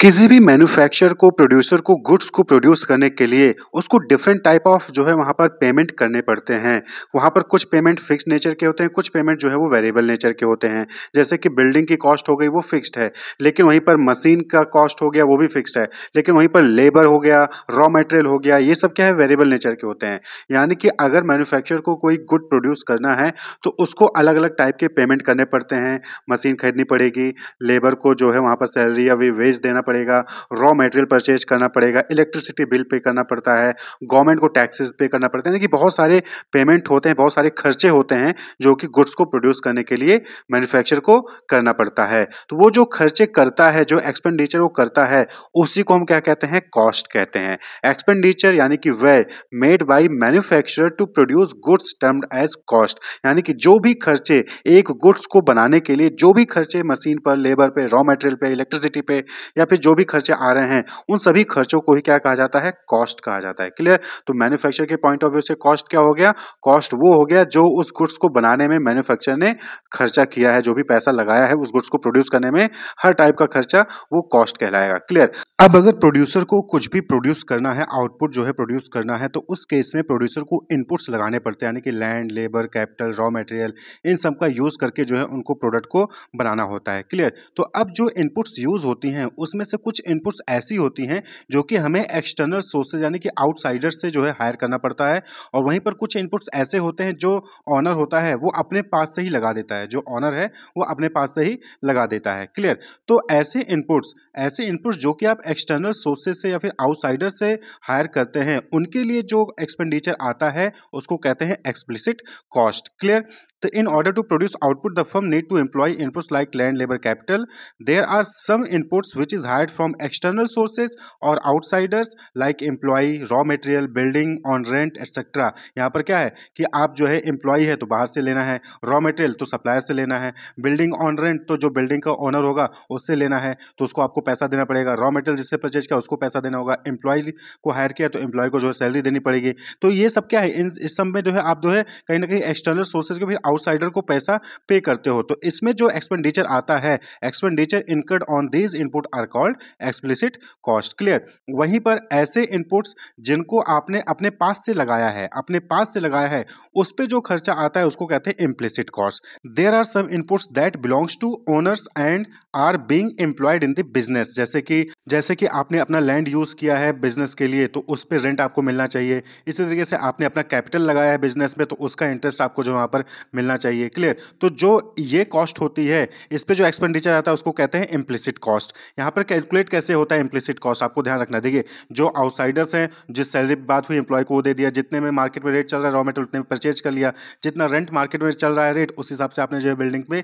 किसी भी मैन्युफैक्चरर को प्रोड्यूसर को गुड्स को प्रोड्यूस करने के लिए उसको डिफरेंट टाइप ऑफ जो है वहाँ पर पेमेंट करने पड़ते हैं वहाँ पर कुछ पेमेंट फिक्स नेचर के होते हैं कुछ पेमेंट जो है वो वेरिएबल नेचर के होते हैं जैसे कि बिल्डिंग की कॉस्ट हो गई वो फिक्स्ड है लेकिन वहीं पर मशीन का कॉस्ट हो गया वो भी फिक्सड है लेकिन वहीं पर लेबर हो गया रॉ मटेरियल हो गया ये सब क्या है वेरिएबल नेचर के होते हैं यानी कि अगर मैनुफैक्चर को कोई गुड प्रोड्यूस करना है तो उसको अलग अलग टाइप के पेमेंट करने पड़ते हैं मशीन खरीदनी पड़ेगी लेबर को जो है वहाँ पर सैलरी या वेज देना पड़ेगा रॉ मटेरियल परचेज करना पड़ेगा इलेक्ट्रिसिटी बिल पे करना पड़ता है गवर्नमेंट को टैक्सेस पे करना पड़ता है यानी कि बहुत सारे पेमेंट होते हैं बहुत सारे खर्चे होते हैं जो कि गुड्स को प्रोड्यूस करने के लिए मैन्युफैक्चर को करना पड़ता है तो वो जो खर्चे करता है जो एक्सपेंडिचर वो करता है उसी को हम क्या कहते हैं कॉस्ट कहते हैं एक्सपेंडिचर यानी कि वे made by manufacturer to produce goods termed as cost यानी कि जो भी खर्चे एक गुड्स को बनाने के लिए जो भी खर्चे मशीन पर लेबर पे रॉ मटेरियल पे इलेक्ट्रिसिटी पे या फिर जो भी खर्चे आ रहे हैं उन सभी खर्चों को ही क्या कहा जाता है कॉस्ट कहा जाता है क्लियर तो मैन्युफैक्चर के पॉइंट ऑफ व्यू से कॉस्ट क्या हो गया कॉस्ट वो हो गया जो उस गुड्स को बनाने में मैन्युफैक्चर ने खर्चा किया है जो भी पैसा लगाया है उस गुड्स को प्रोड्यूस करने में हर टाइप का खर्चा वो कॉस्ट कहलाएगा क्लियर अब अगर प्रोड्यूसर को कुछ भी प्रोड्यूस करना है आउटपुट जो है प्रोड्यूस करना है तो उस केस में प्रोड्यूसर को इनपुट्स लगाने पड़ते हैं यानी कि land labour capital raw material इन सब का यूज़ करके जो है उनको प्रोडक्ट को बनाना होता है क्लियर तो अब जो इनपुट्स यूज़ होती हैं उसमें से कुछ इनपुट्स ऐसी होती हैं जो कि हमें एक्सटर्नल सोर्सेज यानी कि आउटसाइडर से जो है हायर करना पड़ता है और वहीं पर कुछ इनपुट्स ऐसे होते हैं जो ऑनर होता है वो अपने पास से ही लगा देता है जो ऑनर है वो अपने पास से ही लगा देता है क्लियर तो ऐसे इनपुट्स ऐसे इनपुट्स जो कि आप एक्सटर्नल सोर्सेज से या फिर आउटसाइडर से हायर करते हैं उनके लिए जो एक्सपेंडिचर आता है उसको कहते हैं एक्सप्लिसिट कॉस्ट क्लियर तो in order to produce output the firm need to employ inputs like land labour capital there are some inputs which is hired from external sources और outsiders like employ raw material building on rent etcetera यहाँ पर क्या है कि आप जो है employ है तो बाहर से लेना है रॉ मटेरियल तो सप्लायर से लेना है बिल्डिंग ऑन रेंट तो जो बिल्डिंग का ऑनर होगा उससे लेना है तो उसको आपको पैसा देना पड़ेगा रॉ मटेरियल जिससे परचेज किया उसको पैसा देना होगा एम्प्लॉय को हायर किया तो एम्प्लॉय को जो है सैलरी देनी पड़ेगी तो ये सब क्या है इस सब में जो है आप जो है कहीं ना कहीं एक्सटर्नल सोर्सेज के भी आउटसाइडर को पैसा पे करते हो तो इसमें जो एक्सपेंडिचर आता है expenditure incurred on these input are called explicit cost clear वहीं पर ऐसे इनपुट्स जिनको आपने अपने पास से लगाया है अपने पास से लगाया है उस पर जो खर्चा आता है उसको कहते हैं implicit cost there are some inputs that belongs to owners and are being employed in the business जैसे कि जैसे कि आपने अपना लैंड यूज़ किया है बिजनेस के लिए तो उस पर रेंट आपको मिलना चाहिए इसी तरीके से आपने अपना कैपिटल लगाया है बिजनेस में तो उसका इंटरेस्ट आपको जो वहां पर मिल मिलना चाहिए क्लियर तो जो ये कॉस्ट होती है इस पर जो एक्सपेंडिचर आता है उसको कहते हैं इम्प्लिसिट कॉस्ट यहाँ पर कैलकुलेट कैसे होता है इम्प्लिसिट कॉस्ट आपको ध्यान रखना देखिए जो आउटसाइडर्स हैं जिस सैलरी बात हुई एम्प्लॉय को दे दिया जितने में मार्केट में रेट चल रहा है रॉ मेटेरियल उतने में परचेज कर लिया जितना रेंट मार्केट में चल रहा है रेट उस हिसाब से आपने जो है बिल्डिंग में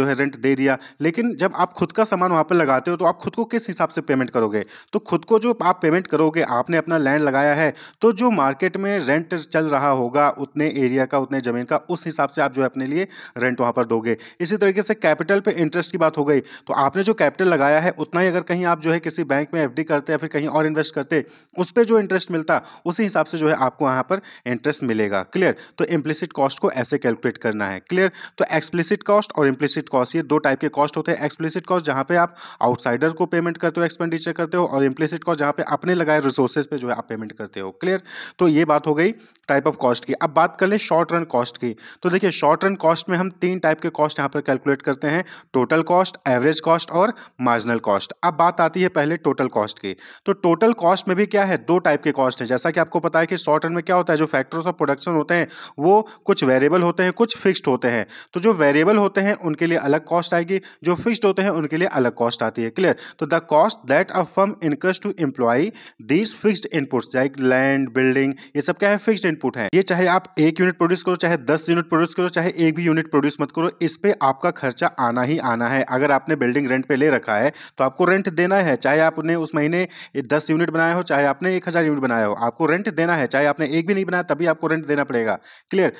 जो है रेंट दे दिया लेकिन जब आप खुद का सामान वहाँ पर लगाते हो तो आप खुद को किस हिसाब से पेमेंट करोगे तो खुद को जो आप पेमेंट करोगे आपने अपना लैंड लगाया है तो जो मार्केट में रेंट चल रहा होगा उतने एरिया का उतने ज़मीन का उस हिसाब से आप जो है अपने लिए रेंट वहाँ पर दोगे इसी तरीके से कैपिटल पे इंटरेस्ट की बात हो गई तो आपने जो कैपिटल लगाया है उतना ही अगर कहीं आप जो है किसी बैंक में एफ करते या फिर कहीं और इन्वेस्ट करते उस पर जो इंटरेस्ट मिलता उसी हिसाब से जो है आपको यहाँ पर इंटरेस्ट मिलेगा क्लियर तो इम्प्लिसिट कॉस्ट को ऐसे कैलकुलेट करना है क्लियर तो एक्सप्लिसिट कॉस्ट और इम्प्लिसिट कॉस्ट ये दो टाइप के कॉस्ट होते हैं एक्सप्लिसिट कॉस्ट जहाँ पे आप आउटसाइडर को पेमेंट करते हो एक्सपेंडिचर करते हो और इम्प्लिसिट कॉस्ट जहाँ पे अपने लगाए रिसोर्सेज पे जो है आप पेमेंट करते हो क्लियर तो ये बात हो गई टाइप ऑफ कॉस्ट की अब बात कर लें शॉर्ट रन कॉस्ट की तो देखिए शॉर्ट रन कॉस्ट में हम तीन टाइप के कॉस्ट यहाँ पर कैलकुलेट करते हैं टोटल कॉस्ट एवरेज कॉस्ट और मार्जिनल कॉस्ट अब बात आती है पहले टोटल कॉस्ट की तो टोटल कॉस्ट में भी क्या है दो टाइप के कॉस्ट है जैसा कि आपको पता है कि शॉर्ट रन में क्या होता है जो फैक्टर्स ऑफ प्रोडक्शन होते हैं वो कुछ वेरिएबल होते हैं कुछ फिक्सड होते हैं तो जो वेरिएबल होते हैं उनके लिए अलग कॉस्ट आएगी जो फिक्सड होते हैं उनके लिए अलग कॉस्ट आती है क्लियर तो the cost that a firm incurs to employ these fixed inputs like land building ये सब क्या है फिक्सड इनपुट है ये चाहे आप एक यूनिट प्रोड्यूस करो चाहे दस यूनिट प्रोड्यूस करो करो चाहे एक भी यूनिट प्रोड्यूस मत करो इस पर आपका खर्चा आना ही आना है अगर आपने बिल्डिंग रेंट पर ले रखा है तो आपको रेंट देना है चाहे आपने उस महीने दस यूनिट बनाया हो चाहे आपने एक हज़ार यूनिट बनाया हो आपको रेंट देना है चाहे आपने एक भी नहीं बनाया तभी आपको रेंट देना पड़ेगा क्लियर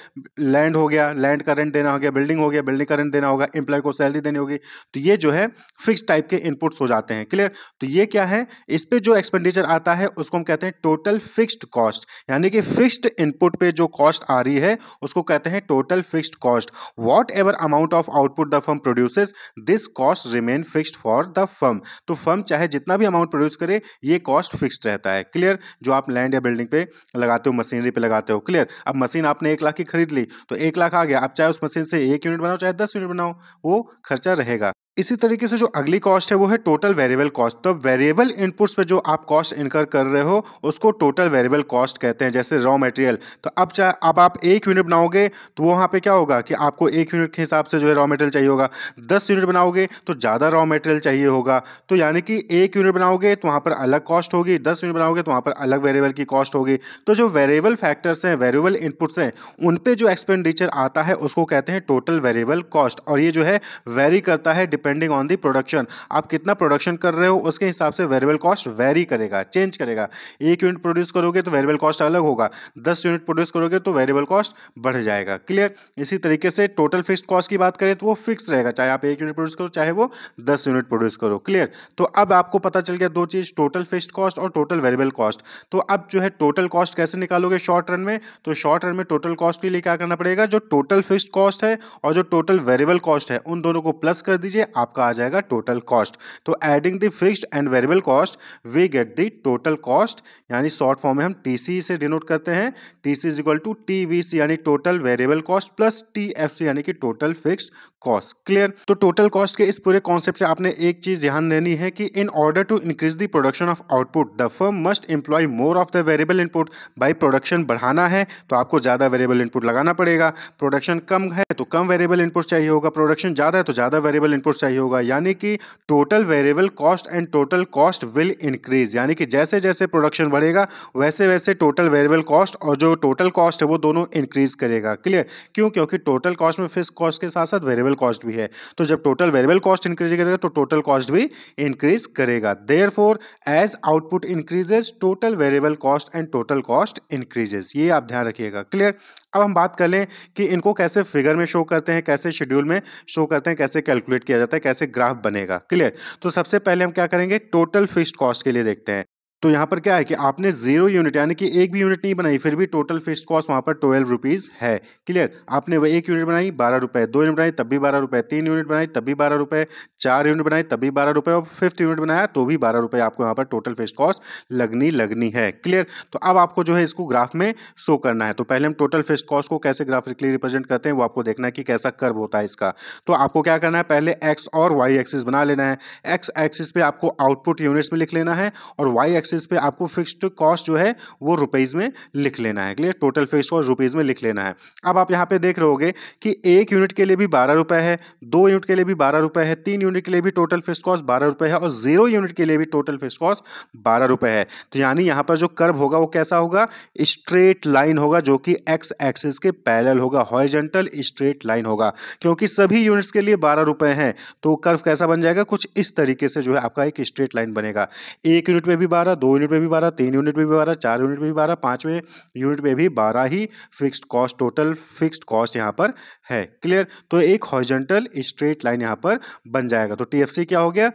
लैंड हो गया लैंड का रेंट देना हो गया बिल्डिंग हो गया बिल्डिंग का रेंट देना होगा एम्प्लॉय को सैलरी देनी होगी तो ये जो है फिक्स टाइप के इनपुट्स हो जाते हैं क्लियर तो ये क्या है इस पर जो एक्सपेंडिचर आता है उसको हम कहते हैं टोटल फिक्स्ड कॉस्ट यानी कि फिक्स्ड इनपुट पे जो कॉस्ट आ रही है उसको कहते हैं total fix fixed cost. Whatever amount of output the firm produces, this cost remain fixed for the firm. तो firm चाहे जितना भी amount produce करे ये cost fixed रहता है क्लियर जो आप लैंड या बिल्डिंग पे लगाते हो मशीनरी पे लगाते हो क्लियर अब मशीन आपने एक लाख की खरीद ली तो एक लाख आ गया आप चाहे उस मशीन से एक यूनिट बनाओ चाहे दस यूनिट बनाओ वो खर्चा रहेगा इसी तरीके से जो अगली कॉस्ट है वो है टोटल वेरिएबल कॉस्ट तो वेरिएबल इनपुट्स पे जो आप कॉस्ट इनकर कर रहे हो उसको टोटल वेरिएबल कॉस्ट कहते हैं जैसे रॉ मटेरियल तो अब चाहे अब आप एक यूनिट बनाओगे तो वो वहाँ पे क्या होगा कि आपको एक यूनिट के हिसाब से जो है रॉ मटेरियल चाहिए होगा दस यूनिट बनाओगे तो ज़्यादा रॉ मटेरियल चाहिए होगा तो यानी कि एक यूनिट बनाओगे तो वहाँ पर अलग कॉस्ट होगी दस यूनिट बनाओगे तो वहाँ पर अलग वेरिएबल की कॉस्ट होगी तो जो वेरिएबल फैक्टर्स हैं वेरिएबल इनपुट्स हैं उन पर जो एक्सपेंडिचर आता है उसको कहते हैं टोटल वेरिएबल कॉस्ट और ये जो है वेरी करता है depend depending on the production आप कितना प्रोडक्शन कर रहे हो उसके हिसाब से वेरिएबल कॉस्ट वेरी करेगा चेंज करेगा एक यूनिट प्रोड्यूस करोगे तो वेरिएबल कॉस्ट अलग होगा दस यूनिट प्रोड्यूस करोगे तो वेरिएबल कॉस्ट बढ़ जाएगा क्लियर इसी तरीके से टोटल फिक्स कॉस्ट की बात करें तो वो फिक्स रहेगा चाहे आप एक यूनिट प्रोड्यूस करो चाहे वो दस यूनिट प्रोड्यूस करो क्लियर तो अब आपको पता चल गया दो चीज़ टोटल फिक्स कॉस्ट और टोटल वेरिएबल कॉस्ट तो अब जो है टोटल कॉस्ट कैसे निकालोगे शॉर्ट रन में तो शॉर्ट रन में टोटल कॉस्ट के लिए क्या करना पड़ेगा जो टोटल फिक्स कॉस्ट है और जो टोटल वेरिएबल कॉस्ट है उन दोनों को प्लस कर दीजिए आपका आ जाएगा टोटल कॉस्ट तो adding the fixed and variable cost we get the total cost यानी शॉर्ट फॉर्म में हम टीसी से डिनोट करते हैं TC is equal to T यानी total variable cost plus C यानी कि टोटल फिक्स्ड कॉस्ट क्लियर तो टोटल कॉस्ट के इस पूरे कॉन्सेप्ट से आपने एक चीज ध्यान देनी है कि in order to increase the production of output the firm must employ more of the variable input by production बढ़ाना है तो आपको ज़्यादा वेरिएबल इनपुट लगाना पड़ेगा प्रोडक्शन कम है तो कम वेरिएबल इनपुट चाहिए होगा प्रोडक्शन ज़्यादा है तो ज़्यादा वेरिएबल इनपुट सही होगा यानी कि total variable cost and total cost will increase यानी कि जैसे जैसे प्रोडक्शन बढ़ेगा वैसे वैसे टोटल वेरिएबल कॉस्ट और जो टोटल कॉस्ट है वो दोनों इंक्रीज करेगा क्लियर क्यों क्योंकि टोटल कॉस्ट में फिक्स कॉस्ट के साथ साथ वेरिएबल कॉस्ट भी है तो जब टोटल वेरिएबल कॉस्ट इंक्रीज करेगा तो टोटल कॉस्ट भी इंक्रीज करेगा there as output increases total variable cost and total cost increases ये आप ध्यान रखिएगा क्लियर अब हम बात कर लें कि इनको कैसे फिगर में शो करते हैं कैसे शेड्यूल में शो करते हैं कैसे कैलकुलेट किया जाता है कैसे ग्राफ बनेगा क्लियर तो सबसे पहले हम क्या करेंगे टोटल फिक्स्ड कॉस्ट के लिए देखते हैं तो यहाँ पर क्या है कि आपने जीरो यूनिट यानी कि एक भी यूनिट नहीं बनाई फिर भी टोटल फिक्स कॉस्ट वहाँ पर ट्वेल्व रुपीज़ है क्लियर आपने वह एक यूनिट बनाई बारह रुपये दो यूनिट बनाई तब भी बारह रुपये तीन यूनिट बनाई तब भी बारह रुपये चार यूनिट बनाई तब भी बारह रुपये और फिफ्थ यूनिट बनाया तो भी बारह रुपये आपको यहाँ पर टोटल फिक्स कॉस्ट लगनी लगनी है क्लियर तो अब आपको जो है इसको ग्राफ में शो करना है तो पहले हम टोटल फिक्स कॉस्ट को कैसे ग्राफिकली रिप्रेजेंट करते हैं वो आपको देखना है कि कैसा कर्व होता है इसका तो आपको क्या करना है पहले एक्स और वाई एक्सिस बना लेना है एक्स एक्सिस पे आपको आउटपुट यूनिट्स में लिख लेना है और वाई एक्सिस पे आपको फिक्स्ड कॉस्ट जो है वो रुपीज़ में लिख लेना है clear total fixed cost rupees में लिख लेना है अब आप यहाँ पे देख रहे होगे कि एक यूनिट के लिए भी बारह रुपए है दो यूनिट के लिए भी बारह रुपए है तीन यूनिट के लिए भी टोटल फिक्स कॉस्ट बारह रुपए है और जीरो यूनिट के लिए भी टोटल फिक्स कॉस्ट बारह रुपए है तो यानी यहाँ पर जो कर्व होगा वो कैसा होगा स्ट्रेट लाइन होगा जो कि एक्स एक्सिस के पैरल होगा हॉरिजेंटल स्ट्रेट लाइन होगा क्योंकि सभी यूनिट्स के लिए बारह रुपए हैं तो कर्व कैसा बन जाएगा कुछ इस तरीके से जो है आपका एक स्ट्रेट लाइन बनेगा एक यूनिट में भी बारह दो यूनिट पे भी बारह तीन यूनिट पे भी बारह चार यूनिट पे भी बारह पाँचवें यूनिट पे भी बारह ही fixed cost total fixed cost यहाँ पर है क्लियर तो एक हॉर्जेंटल स्ट्रेट लाइन यहाँ पर बन जाएगा तो टीएफसी क्या हो गया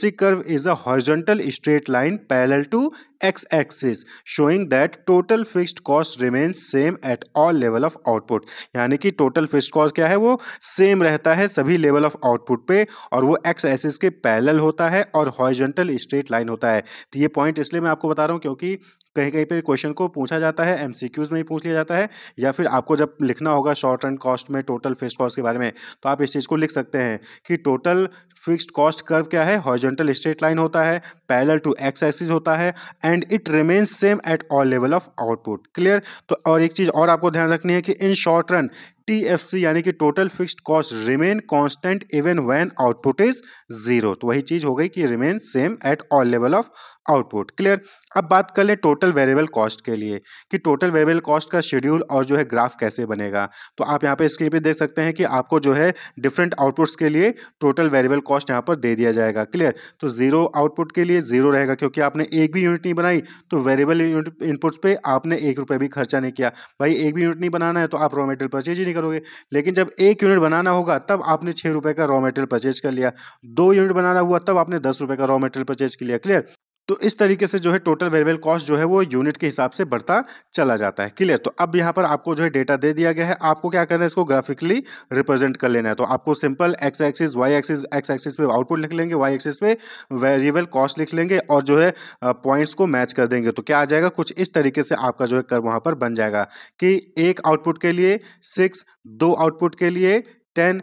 C curve is a horizontal straight line parallel to x-axis showing that total fixed cost remains same at all level of output यानी कि total fixed cost क्या है वो सेम रहता है सभी level of output पे और वो x-axis के पैरेलल होता है और horizontal straight line होता है तो ये पॉइंट इसलिए मैं आपको बता रहा हूँ क्योंकि कहीं कहीं पर क्वेश्चन को पूछा जाता है एम में ही पूछ लिया जाता है या फिर आपको जब लिखना होगा शॉर्ट एंड कॉस्ट में टोटल फिक्स कॉस्ट के बारे में तो आप इस चीज़ को लिख सकते हैं कि टोटल फिक्स्ड कॉस्ट कर्व क्या है हॉर्जेंटल स्ट्रेट लाइन होता है पैरल टू एक्स एक्सिस होता है and it remains same at all level of output clear तो और एक चीज़ और आपको ध्यान रखनी है कि इन शॉर्ट रन सी यानी कि total fixed cost remain constant even when output is zero तो वही चीज हो गई कि remain same at all level of output clear अब बात कर ले टोटल वेरिएबल कॉस्ट के लिए कि टोटल वेरिएबल कॉस्ट का शेड्यूल और जो है ग्राफ कैसे बनेगा तो आप यहाँ पे स्क्रीन पे देख सकते हैं कि आपको जो है डिफरेंट आउटपुट्स के लिए टोटल वेरिएबल कॉस्ट यहाँ पर दे दिया जाएगा क्लियर तो जीरो आउटपुट के लिए जीरो रहेगा क्योंकि आपने एक भी यूनिट नहीं बनाई तो वेरिएबल इनपुट्स पे आपने एक रुपये भी खर्चा नहीं किया भाई एक भी यूनिट नहीं बनाना है तो आप रॉ मेटेरियल परचेज ही करोगे लेकिन जब एक यूनिट बनाना होगा तब आपने छः रुपये का रॉ मटेरियल परचेज कर लिया दो यूनिट बनाना हुआ तब आपने दस रुपये का रॉ मटेरियल परचेज कर लिया क्लियर तो इस तरीके से जो है टोटल वेरिएबल कॉस्ट जो है वो यूनिट के हिसाब से बढ़ता चला जाता है क्लियर तो अब यहाँ पर आपको जो है डेटा दे दिया गया है आपको क्या करना है इसको ग्राफिकली रिप्रेजेंट कर लेना है तो आपको simple X axis Y axis X axis पे आउटपुट लिख लेंगे वाई एक्सिस पे वेरिएबल कॉस्ट लिख लेंगे और जो है पॉइंट्स को मैच कर देंगे तो क्या आ जाएगा कुछ इस तरीके से आपका जो है कर वहाँ पर बन जाएगा कि एक आउटपुट के लिए सिक्स दो आउटपुट के लिए टेन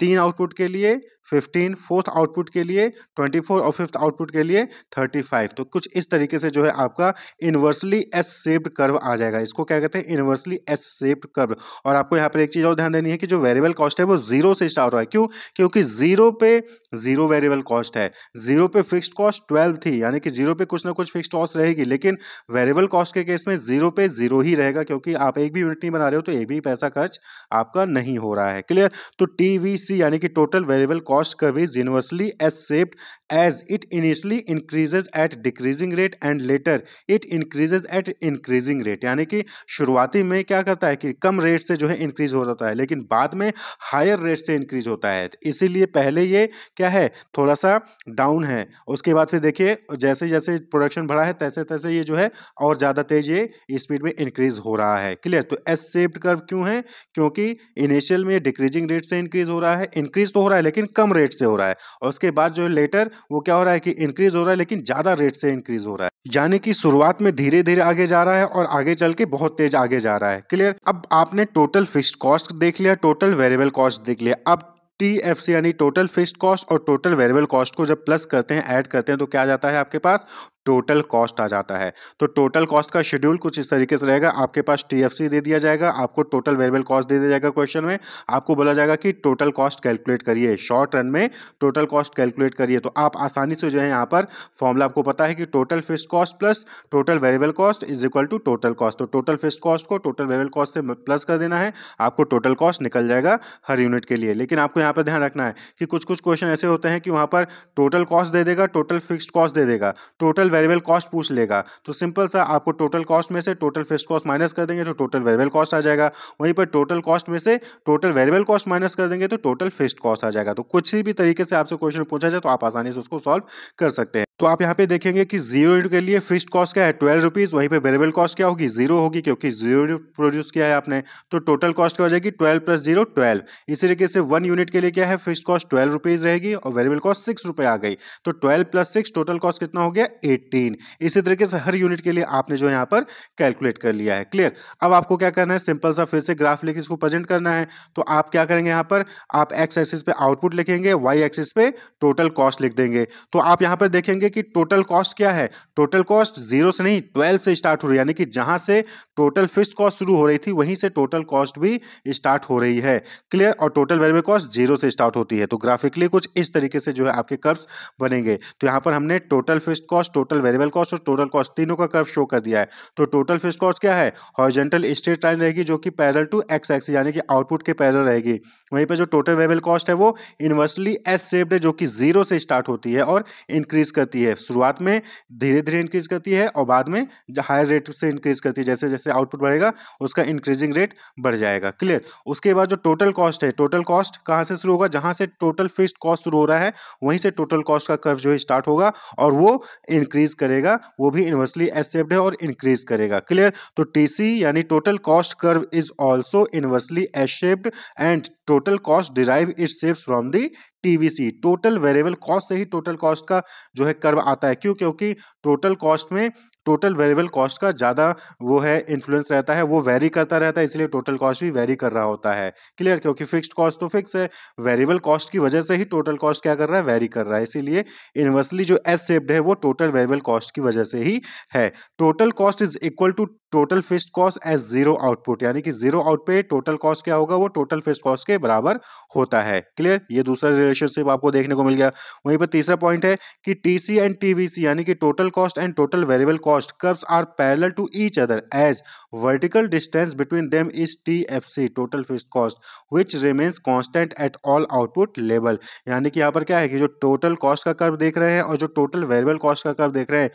तीन आउटपुट के लिए फिफ्टीन फोर्थ आउटपुट के लिए ट्वेंटी फोर और फिफ्थ आउटपुट के लिए थर्टी फाइव तो कुछ इस तरीके से जो है आपका इन्वर्सली एस सेप्ड कर्व आ जाएगा इसको क्या कहते हैं इन्वर्सली एस सेप्ड कर्व और आपको यहाँ पर एक चीज़ और ध्यान देनी है कि जो वेरिएबल कॉस्ट है वो जीरो से स्टार्ट हो रहा है क्यों क्योंकि जीरो पे जीरो वेरिएबल कॉस्ट है जीरो पे फिक्स्ड कॉस्ट ट्वेल्व थी यानी कि जीरो पे कुछ ना कुछ फिक्स्ड कॉस्ट रहेगी लेकिन वेरिएबल कॉस्ट के केस में जीरो पे जीरो ही रहेगा क्योंकि आप एक भी यूनिट नहीं बना रहे हो तो एक भी पैसा खर्च आपका नहीं हो रहा है क्लियर तो टीवीसी यानी कि total variable cost cost curve is inversely S-shaped as it initially increases at decreasing rate and later it increases at increasing rate यानी कि शुरुआती में क्या करता है कि कम रेट से जो है इंक्रीज हो जाता है लेकिन बाद में हायर रेट से इंक्रीज होता है इसीलिए पहले ये क्या है थोड़ा सा डाउन है उसके बाद फिर देखिए जैसे जैसे प्रोडक्शन बढ़ा है तैसे तैसे ये जो है और ज़्यादा तेज ये स्पीड में इंक्रीज हो रहा है क्लियर तो एस सेप्ड कर्व क्यों है क्योंकि इनिशियल में डिक्रीजिंग रेट से इंक्रीज हो रहा है इंक्रीज तो हो रहा है लेकिन कम कम रेट से हो रहा है और उसके बाद जो लेटर वो क्या हो रहा है कि इंक्रीज हो रहा है लेकिन ज़्यादा रेट से इंक्रीज हो रहा है यानी कि शुरुआत में धीरे धीरे आगे जा रहा है और आगे चल के बहुत तेज आगे जा रहा है क्लियर अब आपने टोटल फिक्स कॉस्ट देख लिया टोटल वेरिएबल कॉस्ट देख लिया अब टी एफ सी यानी टोटल फिक्स कॉस्ट और टोटल वेरिएबल कॉस्ट को जब प्लस करते हैं ऐड करते हैं तो क्या जाता है आपके पास टोटल कॉस्ट आ जाता है तो टोटल कॉस्ट का शेड्यूल कुछ इस तरीके से रहेगा आपके पास टीएफसी दे दिया जाएगा आपको टोटल वेरिएबल कॉस्ट दे दिया जाएगा क्वेश्चन में आपको बोला जाएगा कि टोटल कॉस्ट कैलकुलेट करिए शॉर्ट रन में टोटल कॉस्ट कैलकुलेट करिए तो आप आसानी से जो है यहाँ पर फॉर्मला आपको पता है कि total fix cost plus total variable cost is equal to total cost तो टोटल फिक्स कॉस्ट को टोटल वेरिएबल कॉस्ट से प्लस कर देना है आपको टोटल कॉस्ट निकल जाएगा हर यूनिट के लिए लेकिन आपको यहाँ पर ध्यान रखना है कि कुछ कुछ क्वेश्चन ऐसे होते हैं कि वहाँ पर टोटल कॉस्ट दे देगा टोटल फिक्स कॉस्ट दे देगा टोटल वेरिएबल कॉस्ट पूछ लेगा तो सिंपल सा आपको टोटल कॉस्ट में से टोटल फिक्स कॉस्ट माइनस कर देंगे तो टोटल वेरिएबल कॉस्ट आ जाएगा वहीं पर टोटल कॉस्ट में से टोटल वेरिएबल कॉस्ट माइनस कर देंगे तो टोटल फिक्स कॉस्ट आ जाएगा तो कुछ भी तरीके से आपसे क्वेश्चन पूछा जाए तो आप आसानी से उसको सॉल्व कर सकते हैं तो आप यहाँ पे देखेंगे कि जीरो के लिए फिक्स कॉस्ट क्या है ट्वेल्व रुपीज़ वहीं पे वेरेबल कॉस्ट क्या होगी जीरो होगी क्योंकि जीरो प्रोड्यूस किया है आपने तो टोटल कॉस्ट क्या हो जाएगी ट्वेल्व प्लस जीरो ट्वेल्व इसी तरीके से वन यूनिट के लिए क्या है फिक्स कॉस्ट ट्वेल्व रुपीज़ रहेगी और वेरेबल कॉस्ट सिक्स रुपये आ गई तो twelve plus six total cost कितना हो गया एटीन इसी तरीके से हर यूनिट के लिए आपने जो यहाँ पर कैलकुलेट कर लिया है क्लियर अब आपको क्या करना है सिंपल सा फिर से ग्राफ लेके इसको प्रेजेंट करना है तो आप क्या करेंगे यहाँ पर आप एक्स एक्सिस पे आउटपुट लिखेंगे वाई एक्सिस पे टोटल कॉस्ट लिख देंगे तो आप यहाँ पर देखेंगे देखिए कि टोटल कॉस्ट क्या है टोटल कॉस्ट जीरो से नहीं ट्वेल्व से स्टार्ट हो रही है यानी कि जहां से टोटल फिक्स कॉस्ट शुरू हो रही थी वहीं से टोटल कॉस्ट भी स्टार्ट हो रही है क्लियर और टोटल वेरिएबल कॉस्ट जीरो से स्टार्ट होती है तो ग्राफिकली कुछ इस तरीके से जो है आपके कर्व्स बनेंगे तो यहाँ पर हमने total fix cost total variable cost और टोटल कॉस्ट तीनों का कर्व शो कर दिया है तो टोटल फिक्स कॉस्ट क्या है हॉर्जेंटल स्ट्रेट लाइन रहेगी जो कि पैरल टू एक्स एक्स यानी कि आउटपुट के पैरल रहेगी वहीं पर जो टोटल वेरिएबल कॉस्ट है वो इन्वर्सली एस सेव्ड है जो कि जीरो से स्टार्ट होती है और इंक्रीज करती है शुरुआत में धीरे धीरे इंक्रीज करती है और बाद में हायर रेट से इंक्रीज करती है जैसे जैसे से आउटपुट बढ़ेगा उसका इंक्रीजिंग रेट बढ़ जाएगा क्लियर उसके बाद जो टोटल कॉस्ट है टोटल कॉस्ट कहाँ से शुरू होगा जहाँ से टोटल फिक्स कॉस्ट शुरू हो रहा है वहीं से टोटल कॉस्ट का कर्व जो है स्टार्ट होगा और वो इंक्रीज करेगा वो भी इन्वर्सली एक्सेप्ट है और इंक्रीज करेगा क्लियर तो टी यानी total cost curve is also inversely S shaped and total cost derive it shapes from the TVC total variable cost से ही टोटल कॉस्ट का जो है कर्व आता है क्यों क्योंकि टोटल कॉस्ट में टोटल वेरिएबल कॉस्ट का ज़्यादा वो है इन्फ्लुएंस रहता है वो वेरी करता रहता है इसलिए टोटल कॉस्ट भी वेरी कर रहा होता है क्लियर क्योंकि फिक्स्ड कॉस्ट तो फिक्स है वेरिएबल कॉस्ट की वजह से ही टोटल कॉस्ट क्या कर रहा है वेरी कर रहा है इसीलिए इन्वर्सली जो एस सेप्ड है वो टोटल वेरिएबल कॉस्ट की वजह से ही है total cost is equal to total fixed cost as zero output यानी कि जीरो आउटपुट टोटल कॉस्ट क्या होगा वो टोटल फिक्स्ड कॉस्ट के बराबर होता है क्लियर ये दूसरा रिलेशनशिप आपको देखने को मिल गया वहीं पर तीसरा पॉइंट है कि टीसी एंड टीवीसी यानी कि total cost and total variable cost crossed curves are parallel to each other as vertical distance between them is TFC total fixed cost which remains constant at all output level यानी कि यहाँ पर क्या है कि जो total cost का curve देख रहे हैं और जो total variable cost का कर्व देख रहे हैं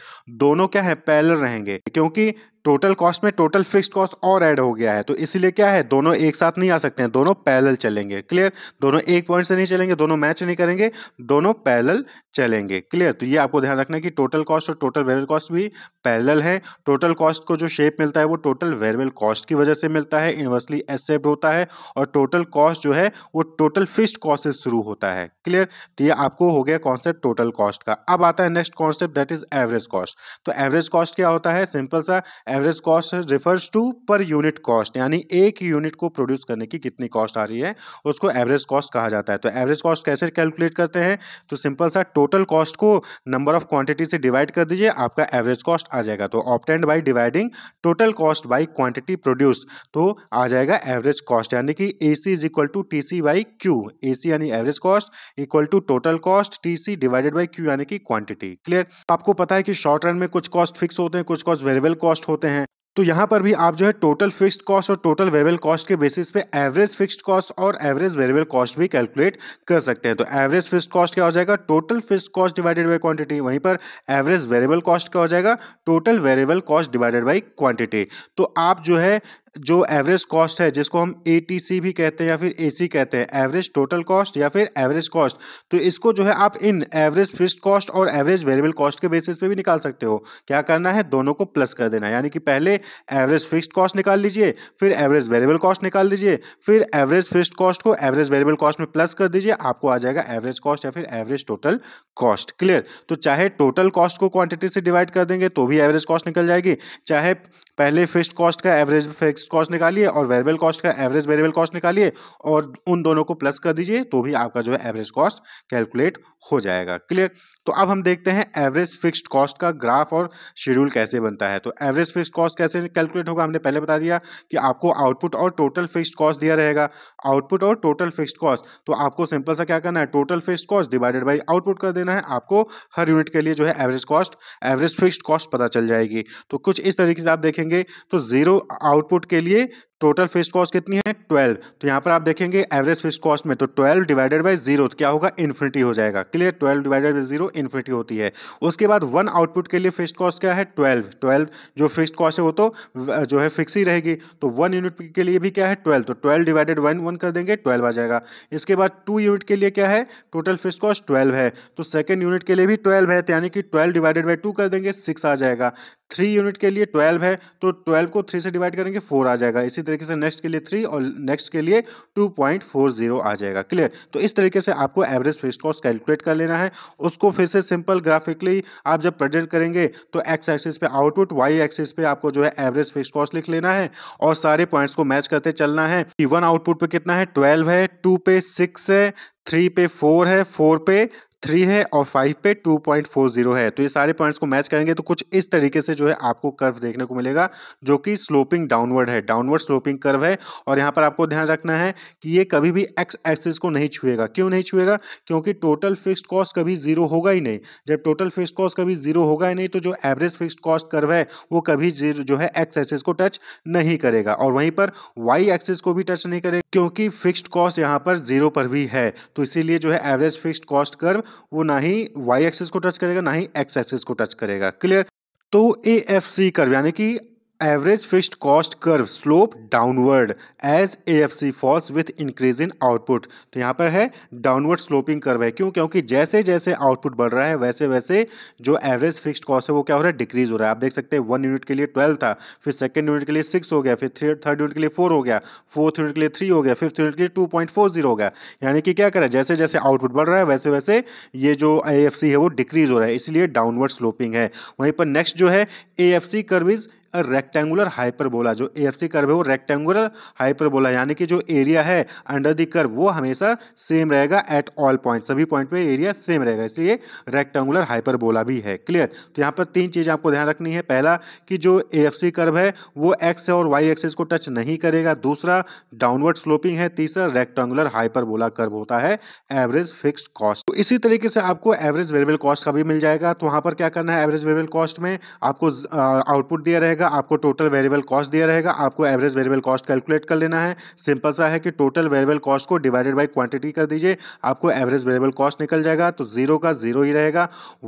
दोनों क्या है पैरल रहेंगे क्योंकि टोटल कॉस्ट में टोटल फिक्स्ड कॉस्ट और ऐड हो गया है तो इसीलिए क्या है दोनों एक साथ नहीं आ सकते हैं दोनों पैरेलल चलेंगे क्लियर दोनों एक पॉइंट से नहीं चलेंगे दोनों मैच नहीं करेंगे दोनों पैरेलल चलेंगे क्लियर तो ये आपको ध्यान रखना है कि टोटल कॉस्ट और टोटल वेरियबल कॉस्ट भी पैरेलल है टोटल कॉस्ट को जो शेप मिलता है वो टोटल वेरियबल कॉस्ट की वजह से मिलता है इनवर्सली एक्सेप्ट होता है और टोटल कॉस्ट जो है वो टोटल फिक्स्ड कॉस्ट से शुरू होता है क्लियर तो ये आपको हो गया कॉन्सेप्ट टोटल कॉस्ट का अब आता है next concept that is average cost तो एवरेज कॉस्ट क्या होता है सिंपल सा average cost refers to per unit cost यानी एक यूनिट को प्रोड्यूस करने की कितनी कॉस्ट आ रही है उसको एवरेज कॉस्ट कहा जाता है तो एवरेज कॉस्ट कैसे कैलकुलेट करते हैं तो सिंपल सा टोटल कॉस्ट को नंबर ऑफ क्वांटिटी से डिवाइड कर दीजिए आपका एवरेज कॉस्ट आ जाएगा तो obtained by dividing total cost by quantity produce तो आ जाएगा एवरेज कॉस्ट यानी कि A C is equal to T C by Q A C यानी average cost equal to total cost T C divided by Q यानी कि quantity clear आपको पता है कि शॉर्ट रन में कुछ कॉस्ट फिक्स होते हैं कुछ कॉस्ट वेरिएबल कॉस्ट होते होते हैं तो यहाँ पर भी आप जो है टोटल फिक्स्ड कॉस्ट और टोटल वेरिएबल कॉस्ट के बेसिस पे एवरेज फिक्स्ड कॉस्ट और एवरेज वेरिएबल कॉस्ट भी कैलकुलेट कर सकते हैं तो एवरेज फिक्स्ड कॉस्ट क्या हो जाएगा total fixed cost divided by quantity वहीं पर एवरेज वेरिएबल कॉस्ट क्या हो जाएगा total variable cost divided by quantity तो आप जो है जो एवरेज कॉस्ट है जिसको हम ए भी कहते हैं या फिर ए कहते हैं एवरेज टोटल कॉस्ट या फिर एवरेज कॉस्ट तो इसको जो है आप इन एवरेज फिक्स कॉस्ट और एवरेज वेरिएबल कॉस्ट के बेसिस पे भी निकाल सकते हो क्या करना है दोनों को प्लस कर देना यानी कि पहले एवरेज फिक्स कॉस्ट निकाल लीजिए फिर एवरेज वेरिएबल कॉस्ट निकाल लीजिए फिर एवरेज फिक्स कॉस्ट को एवरेज वेरिएबल कॉस्ट में प्लस कर दीजिए आपको आ जाएगा एवरेज कॉस्ट या फिर एवरेज टोटल कॉस्ट क्लियर तो चाहे टोटल कॉस्ट को क्वांटिटी से डिवाइड कर देंगे तो भी एवरेज कॉस्ट निकल जाएगी चाहे पहले फिक्स्ड कॉस्ट का एवरेज फिक्स्ड कॉस्ट निकालिए और वेरिएबल कॉस्ट का एवरेज वेरिएबल कॉस्ट निकालिए और उन दोनों को प्लस कर दीजिए तो भी आपका जो है एवरेज कॉस्ट कैलकुलेट हो जाएगा क्लियर तो अब हम देखते हैं एवरेज फिक्स्ड कॉस्ट का ग्राफ और शेड्यूल कैसे बनता है तो एवरेज फिक्स्ड कॉस्ट कैसे कैलकुलेट होगा हमने पहले बता दिया कि आपको आउटपुट और टोटल फिक्स्ड कॉस्ट दिया रहेगा आउटपुट और टोटल फिक्स्ड कॉस्ट तो आपको सिंपल सा क्या करना है total fixed cost divided by output कर देना है आपको हर यूनिट के लिए जो है average cost average fix cost पता चल जाएगी तो कुछ इस तरीके से आप देखें देखेंगे तो ज़ीरो आउटपुट के लिए टोटल फिक्स कॉस्ट कितनी है ट्वेल्व तो यहाँ पर आप देखेंगे एवरेज फिक्स कॉस्ट में तो ट्वेल्व डिवाइडेड बाई जीरो तो क्या होगा इन्फिनिटी हो जाएगा clear twelve divided by zero infinity होती है उसके बाद वन आउटपुट के लिए फिक्स कॉस्ट क्या है ट्वेल्व ट्वेल्व जो फिक्स कॉस्ट है वो तो जो है फिक्स ही रहेगी तो वन यूनिट के लिए भी क्या है ट्वेल्व तो ट्वेल्व डिवाइडेड वन वन कर देंगे ट्वेल्व आ जाएगा इसके बाद टू यूनिट के लिए क्या है टोटल फिक्स कॉस्ट ट्वेल्व है तो सेकेंड यूनिट के लिए भी ट्वेल्व है तो यानी कि ट्वेल्व डिवाइडेड बाई टू कर देंगे सिक्स आ जाएगा थ्री यूनिट के लिए ट्वेल्व है तो ट्वेल्व को थ्री से डिवाइड करेंगे फोर आ जाएगा इसी तरह तरीके से नेक्स्ट के लिए थ्री और नेक्स्ट के लिए टू पॉइंट फोर जीरो आ जाएगा क्लियर तो इस तरीके से आपको एवरेज फिक्स कॉस्ट कैलकुलेट कर लेना है उसको फिर से सिंपल ग्राफिकली आप जब प्रेजेंट करेंगे तो एक्स एक्सिस पे आउटपुट वाई एक्सिस पे आपको जो है एवरेज फिक्स कॉस्ट लिख लेना है और सारे पॉइंट्स को मैच करते चलना है कि वन आउटपुट पे कितना है ट्वेल्व है टू पे सिक्स है थ्री पे फोर है फोर पे थ्री है और फाइव पे टू पॉइंट फोर जीरो है तो ये सारे पॉइंट्स को मैच करेंगे तो कुछ इस तरीके से जो है आपको कर्व देखने को मिलेगा जो कि स्लोपिंग डाउनवर्ड है डाउनवर्ड स्लोपिंग कर्व है और यहाँ पर आपको ध्यान रखना है कि ये कभी भी एक्स एक्सिस को नहीं छुएगा क्यों नहीं छुएगा क्योंकि टोटल फिक्सड कॉस्ट कभी जीरो होगा ही नहीं जब टोटल फिक्सड कॉस्ट कभी जीरो होगा ही नहीं तो जो एवरेज फिक्सड कॉस्ट कर्व है वो कभी जो है एक्स एक्सिस को टच नहीं करेगा और वहीं पर वाई एक्सिस को भी टच नहीं करेगा क्योंकि फिक्स्ड कॉस्ट यहाँ पर जीरो पर भी है तो इसीलिए जो है एवरेज फिक्स्ड कॉस्ट कर्व वो ना ही वाई एक्सिस को टच करेगा ना ही एक्स एक्सिस को टच करेगा क्लियर तो ए एफ सी कर्व यानी कि cost curve slope downward as A F C falls with increase in output तो यहाँ पर है डाउनवर्ड स्लोपिंग कर्व है क्यों क्योंकि जैसे जैसे आउटपुट बढ़ रहा है वैसे वैसे जो एवरेज fixed कॉस्ट है वो क्या हो रहा है डिक्रीज हो रहा है आप देख सकते हैं वन यूनिट के लिए ट्वेल्व था फिर सेकेंड यूनिट के लिए सिक्स हो गया फिर थर्ड यूनिट के लिए फोर हो गया फोर्थ यूनिट के लिए थ्री हो गया फिफ्थ यूनिट के लिए टू पॉइंट फोर जीरो हो गया यानी कि क्या करें जैसे जैसे आउटपुट बढ़ रहा है वैसे वैसे ये जो ए है वो डिक्रीज हो रहा है इसलिए डाउनवर्ड स्लोपिंग है वहीं पर नेक्स्ट जो है A F C curve is rectangular hyperbola जो ए एफ सी कर्व है वो रेक्टेंगुलर हाइपरबोला यानी कि जो एरिया है अंडर दी कर्व वो हमेशा सेम रहेगा एट ऑल पॉइंट सभी पॉइंट पे एरिया सेम रहेगा इसलिए रेक्टेंगुलर हाइपरबोला भी है क्लियर तो यहाँ पर तीन चीज़ आपको ध्यान रखनी है पहला कि जो ए एफ सी कर्व है वो एक्स और वाई एक्सेस को टच नहीं करेगा दूसरा डाउनवर्ड स्लोपिंग है तीसरा रेक्टेंगुलर हाइपरबोला कर्व होता है एवरेज फिक्स्ड कॉस्ट तो इसी तरीके से आपको एवरेज वेरिएबल कॉस्ट का भी मिल जाएगा तो वहाँ पर क्या करना है एवरेज वेरिएबल कॉस्ट में आपको आउटपुट दिया रहेगा रहेगा आपको टोटल वेरिएबल कॉस्ट दिया रहेगा आपको एवरेज वेरिएबल कॉस्ट कैलकुलेट कर लेना है सिंपल सा है कि टोटल वेरिएबल कॉस्ट को डिवाइडेड बाय क्वांटिटी कर दीजिए आपको एवरेज वेरिएबल कॉस्ट निकल जाएगा तो जीरो का जीरो ही रहेगा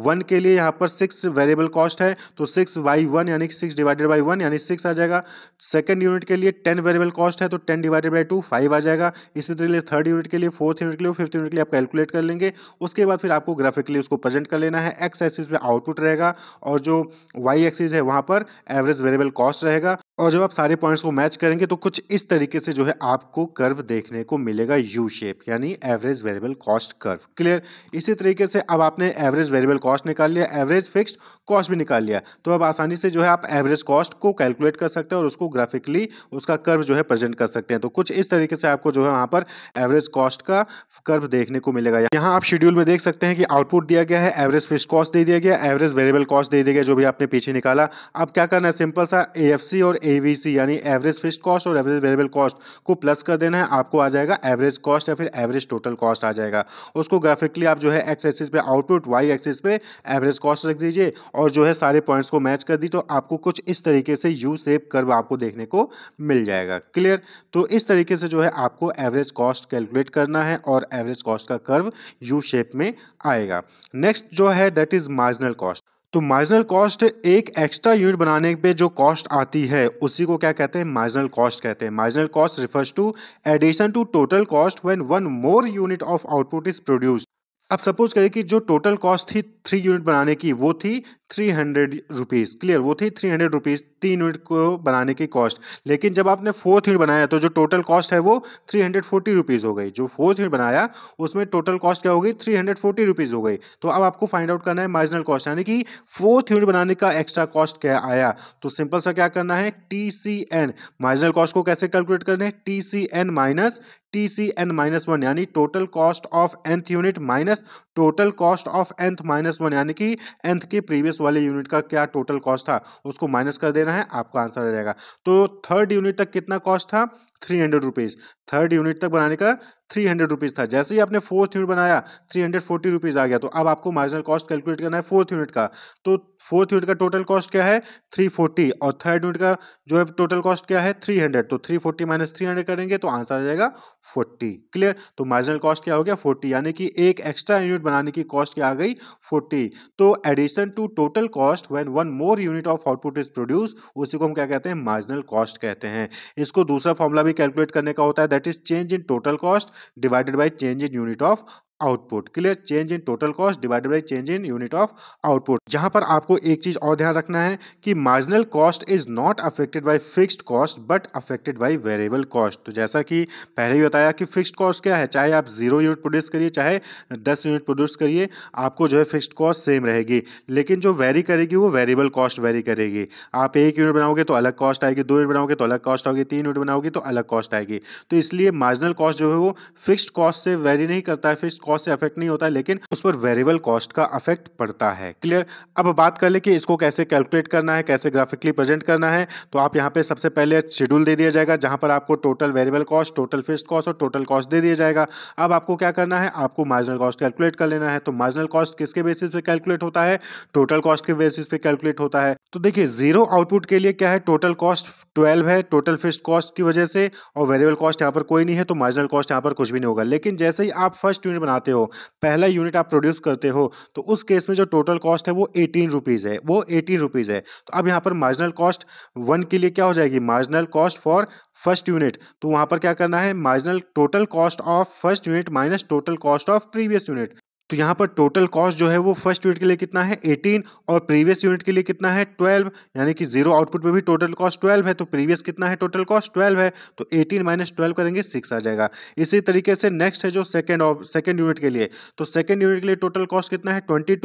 वन के लिए यहाँ पर सिक्स वेरिएबल कॉस्ट है तो सिक्स बाई वन यानी सिक्स डिवाइडेड बाई वन यानी सिक्स आ जाएगा सेकेंड यूनिट के लिए टेन वेरिएबल कॉस्ट है तो ten divided by two five आ जाएगा इसी तरीके थर्ड यूनिट के लिए फोर्थ यूनिट के लिए फिफ्थ यूनिट के लिए आप कैलकुलेट कर लेंगे उसके बाद फिर आपको ग्राफिकली उसको प्रेजेंट कर लेना है एक्स एक्सिस पे आउटपुट रहेगा और जो वाई एक्सिस है वहाँ पर एवरेज वेरिएबल कॉस्ट रहेगा और जब आप सारे पॉइंट्स को मैच करेंगे तो कुछ इस तरीके से जो है आपको कर्व देखने को मिलेगा यू शेप यानी average variable cost curve clear इसी तरीके से अब आपने एवरेज वेरिएबल कॉस्ट निकाल लिया एवरेज फिक्स्ड कॉस्ट भी निकाल लिया तो अब आसानी से जो है आप एवरेज कॉस्ट को कैलकुलेट कर सकते हैं और उसको ग्राफिकली उसका कर्व जो है प्रेजेंट कर सकते हैं तो कुछ इस तरीके से आपको जो है वहाँ पर एवरेज कॉस्ट का कर्व देखने को मिलेगा यहाँ आप शेड्यूल में देख सकते हैं कि आउटपुट दिया गया है एवरेज फिक्स कॉस्ट दे दिया गया एवरेज वेरिएबल कॉस्ट दे दिया गया जो भी आपने पीछे निकाला अब क्या करना है सिंपल सा ए और एवीसी यानी एवरेज फिक्स कॉस्ट और एवरेज वेरिएबल कॉस्ट को प्लस कर देना है आपको आ जाएगा एवरेज कॉस्ट या फिर एवरेज टोटल कॉस्ट आ जाएगा उसको ग्राफिकली आप जो है एक्स एक्सिस पे आउटपुट वाई एक्सिस पे एवरेज कॉस्ट रख दीजिए और जो है सारे पॉइंट्स को मैच कर दी तो आपको कुछ इस तरीके से यू सेप कर्व आपको देखने को मिल जाएगा क्लियर तो इस तरीके से जो है आपको एवरेज कॉस्ट कैलकुलेट करना है और एवरेज कॉस्ट का कर्व यू शेप में आएगा नेक्स्ट जो है दैट इज मार्जिनल कॉस्ट तो मार्जिनल कॉस्ट एक एक्स्ट्रा यूनिट बनाने पे जो कॉस्ट आती है उसी को क्या कहते हैं मार्जिनल कॉस्ट कहते हैं marginal cost refers to addition to total cost when one more unit of output is produce अब सपोज करिए कि जो टोटल कॉस्ट थी थ्री यूनिट बनाने की वो थी थ्री हंड्रेड रुपीज़ क्लियर वो थी थ्री हंड्रेड रुपीज़ तीन यूनिट को बनाने की कॉस्ट लेकिन जब आपने फोर्थ यूनिट बनाया तो जो टोटल कॉस्ट है वो थ्री हंड्रेड फोर्टी रुपीज़ हो गई जो फोर्थ यूनिट बनाया उसमें टोटल कॉस्ट क्या हो गई थ्री हंड्रेड फोर्टी रुपीज़ हो गई तो अब आपको फाइंड आउट करना है मार्जिनल कॉस्ट यानी कि फोर्थ यूनिट बनाने का एक्स्ट्रा कॉस्ट क्या आया तो सिंपल सा क्या करना है T C N marginal cost को कैसे कैलकुलेट करना है T C N minus T C N minus one यानी total cost of nth unit minus total cost of nth minus one यानी कि एंथ के प्रीवियस वाले यूनिट का क्या टोटल कॉस्ट था उसको माइनस कर देना है आपका आंसर आ जाएगा तो थर्ड यूनिट तक कितना कॉस्ट था three hundred rupees third unit तक बनाने का थ्री हंड्रेड रुपीज़ था जैसे ही आपने फोर्थ यूनिट बनाया थ्री हंड्रेड फोर्टी रुपीज़ आ गया तो अब आपको मार्जिनल कॉस्ट कैलकुलेट करना है फोर्थ यूनिट का तो फोर्थ यूनिट का टोटल कॉस्ट क्या है थ्री फोर्टी और थर्ड यूनिट का जो है टोटल कॉस्ट क्या है थ्री हंड्रेड तो three forty minus three hundred करेंगे तो आंसर आ जाएगा फोर्टी क्लियर तो मार्जिनल कॉस्ट क्या हो गया फोर्टी यानी कि एक एक्स्ट्रा यूनिट बनाने की कॉस्ट क्या आ गई फोर्टी तो addition to total cost when one more unit of output is produce उसी को हम क्या कहते हैं मार्जिनल कॉस्ट कहते हैं इसको दूसरा फॉर्मूला भी कैलकुलेट करने का होता है that is change in total cost divided by change in unit of output clear change in total cost divided by change in unit of output जहां पर आपको एक चीज और ध्यान रखना है कि marginal cost is not affected by fixed cost but affected by variable cost तो जैसा कि पहले ही बताया कि फिक्स्ड कॉस्ट क्या है चाहे आप जीरो यूनिट प्रोड्यूस करिए चाहे दस यूनिट प्रोड्यूस करिए आपको जो है फिक्सड कॉस्ट सेम रहेगी लेकिन जो वेरी करेगी वो वेरिएबल कॉस्ट वेरी करेगी आप एक यूनिट बनाओगे तो अलग कॉस्ट आएगी दो यूनिट बनाओगे तो अलग कॉस्ट आएगी तीन यूनिट बनाओगे तो अलग कॉस्ट आएगी तो इसलिए मार्जिनल कॉस्ट जो है वो फिक्स्ड कॉस्ट से वेरी नहीं करता है फिक्स्ड कॉस्ट से अफेक्ट नहीं होता है लेकिन उस पर वेरिएबल कॉस्ट का अफेक्ट पड़ता है क्लियर अब बात कर ले कि इसको कैसे कैलकुलेट करना है कैसे ग्राफिकली प्रेजेंट करना है तो आप यहाँ पे सबसे पहले शेड्यूल दे दिया जाएगा जहां पर आपको total variable cost total fix cost और टोटल कॉस्ट दे दिया जाएगा अब आपको क्या करना है आपको मार्जिनल कॉस्ट कैलकुलेट कर लेना है तो मार्जिनल कॉस्ट किसके बेसिस पे कैलकुलेट होता है टोटल कॉस्ट के बेसिस पे कैलकुलेट होता है तो देखिए जीरो आउटपुट के लिए क्या है टोटल कॉस्ट ट्वेल्व है टोटल फिक्स कॉस्ट की वजह से और वेरिएबल कॉस्ट यहाँ पर कोई नहीं है तो मार्जिनल कॉस्ट यहाँ पर कुछ भी नहीं होगा लेकिन जैसे ही आप फर्स्ट यूनिट बना बनाते हो पहला यूनिट आप प्रोड्यूस करते हो तो उस केस में जो टोटल कॉस्ट है वो एटीन रुपीज़ है वो एटीन रुपीज़ है तो अब यहाँ पर मार्जिनल कॉस्ट वन के लिए क्या हो जाएगी marginal cost for first unit तो वहाँ पर क्या करना है marginal total cost of first unit minus total cost of previous unit तो यहाँ पर टोटल कॉस्ट जो है वो फर्स्ट यूनिट के लिए कितना है 18 और प्रीवियस यूनिट के लिए कितना है 12 यानी कि जीरो आउटपुट पे भी टोटल कॉस्ट 12 है तो प्रीवियस कितना है टोटल कॉस्ट 12 है तो 18 माइनस ट्वेल्व करेंगे सिक्स आ जाएगा इसी तरीके से नेक्स्ट है जो सेकेंड सेकेंड यूनिट के लिए तो सेकेंड यूनिट के लिए टोटल कॉस्ट कितना है ट्वेंटी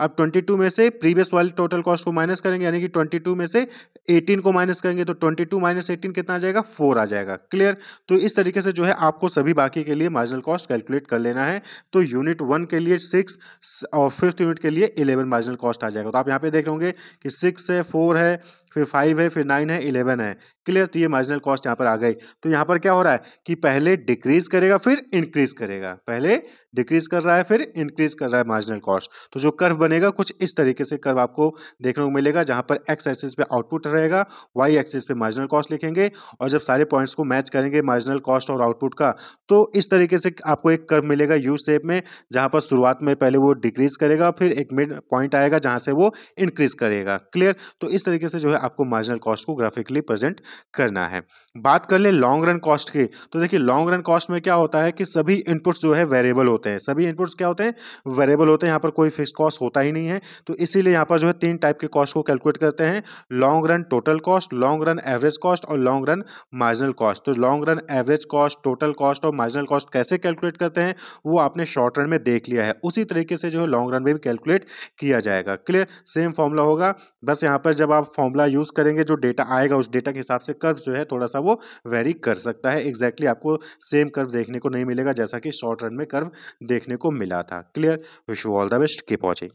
अब ट्वेंटी में से प्रीवियस वाले टोटल कॉस्ट को माइनस करेंगे यानी कि ट्वेंटी में से एटीन को माइनस करेंगे तो ट्वेंटी टू माइनस एटीन कितना आ जाएगा फोर आ जाएगा क्लियर तो इस तरीके से जो है आपको सभी बाकी के लिए मार्जिनल कॉस्ट कैलकुलेट कर लेना है तो यूनिट वन के लिए लिए सिक्स और फिफ्थ यूनिट के लिए इलेवन मार्जिनल कॉस्ट आ जाएगा तो आप यहाँ पे देख लोगे कि सिक्स है फोर है फिर फाइव है फिर नाइन है इलेवन है क्लियर तो ये मार्जिनल कॉस्ट यहाँ पर आ गई तो यहाँ पर क्या हो रहा है कि पहले डिक्रीज करेगा फिर इंक्रीज करेगा पहले डिक्रीज कर रहा है फिर इंक्रीज कर रहा है मार्जिनल कॉस्ट तो जो कर्व बनेगा कुछ इस तरीके से कर्व आपको देखने को मिलेगा जहाँ पर एक्स एक्सिस पे आउटपुट रहेगा वाई एक्सिस पे मार्जिनल कॉस्ट लिखेंगे और जब सारे पॉइंट्स को मैच करेंगे मार्जिनल कॉस्ट और आउटपुट का तो इस तरीके से आपको एक कर्व मिलेगा यू सेप में जहाँ पर शुरुआत में पहले वो डिक्रीज करेगा फिर एक मिड पॉइंट आएगा जहाँ से वो इंक्रीज करेगा क्लियर तो इस तरीके से जो है आपको मार्जिनल कॉस्ट को ग्राफिकली प्रेजेंट करना है बात कर ले लॉन्ग रन कॉस्ट की तो देखिए लॉन्ग रन कॉस्ट में क्या होता है कि सभी इनपुट्स जो है वेरिएबल होते हैं सभी इनपुट्स क्या होते हैं वेरिएबल होते हैं यहाँ पर कोई फिक्स कॉस्ट होता ही नहीं है तो इसीलिए यहाँ पर जो है तीन टाइप के कॉस्ट को कैलकुलेट करते हैं long run total cost long run average cost और लॉन्ग रन मार्जिनल कॉस्ट तो long run average cost total cost और मार्जिनल कॉस्ट कैसे कैलकुलेट करते हैं वो आपने शॉर्ट रन में देख लिया है उसी तरीके से जो है लॉन्ग रन में भी कैलकुलेट किया जाएगा क्लियर सेम फॉर्मूला होगा बस यहाँ पर जब आप फॉर्मूला यूज़ करेंगे जो डेटा आएगा उस डेटा के हिसाब से कर्व जो है थोड़ा सा वो वेरी कर सकता है एग्जैक्टली exactly आपको सेम कर्व देखने को नहीं मिलेगा जैसा कि शॉर्ट रन में कर्व देखने को मिला था clear wish you all the best keep watching